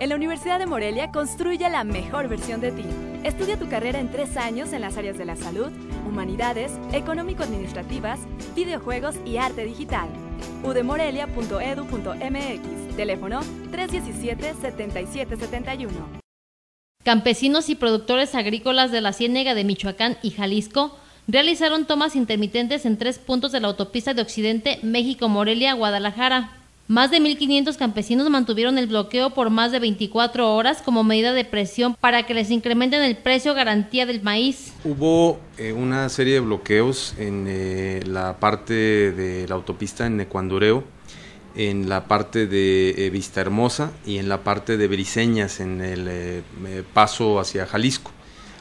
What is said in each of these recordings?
En la Universidad de Morelia construye la mejor versión de ti. Estudia tu carrera en tres años en las áreas de la salud, humanidades, económico-administrativas, videojuegos y arte digital. udemorelia.edu.mx Teléfono 317-7771. Campesinos y productores agrícolas de la Ciénega de Michoacán y Jalisco realizaron tomas intermitentes en tres puntos de la autopista de Occidente México-Morelia-Guadalajara más de 1.500 campesinos mantuvieron el bloqueo por más de 24 horas como medida de presión para que les incrementen el precio garantía del maíz. Hubo eh, una serie de bloqueos en eh, la parte de la autopista en Ecuandureo, en la parte de eh, Vista Hermosa y en la parte de Briseñas, en el paso hacia Jalisco.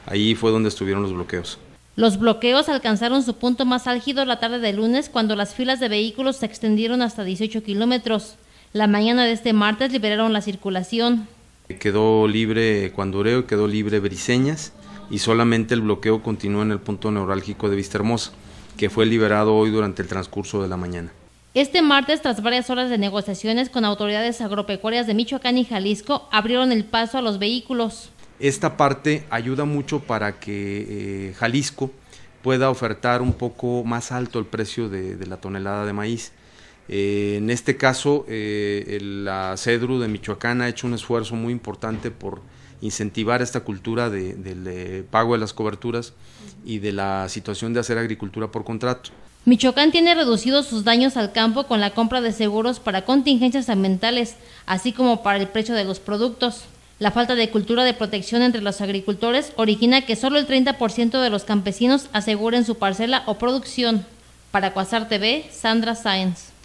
Ahí fue donde estuvieron los bloqueos. Los bloqueos alcanzaron su punto más álgido la tarde de lunes cuando las filas de vehículos se extendieron hasta 18 kilómetros. La mañana de este martes liberaron la circulación. Quedó libre Cuandureo quedó libre Briseñas y solamente el bloqueo continúa en el punto neurálgico de Vista Hermosa, que fue liberado hoy durante el transcurso de la mañana. Este martes, tras varias horas de negociaciones con autoridades agropecuarias de Michoacán y Jalisco, abrieron el paso a los vehículos esta parte ayuda mucho para que eh, Jalisco pueda ofertar un poco más alto el precio de, la tonelada de maíz. Eh, en este caso, eh, la CEDRU de Michoacán ha hecho un esfuerzo muy importante por incentivar esta cultura del pago de las coberturas y de la situación de hacer agricultura por contrato. Michoacán tiene reducido sus daños al campo con la compra de seguros para contingencias ambientales, así como para el precio de los productos. La falta de cultura de protección entre los agricultores origina que solo el 30% de los campesinos aseguren su parcela o producción. Para Cuasar TV, Sandra Sáenz.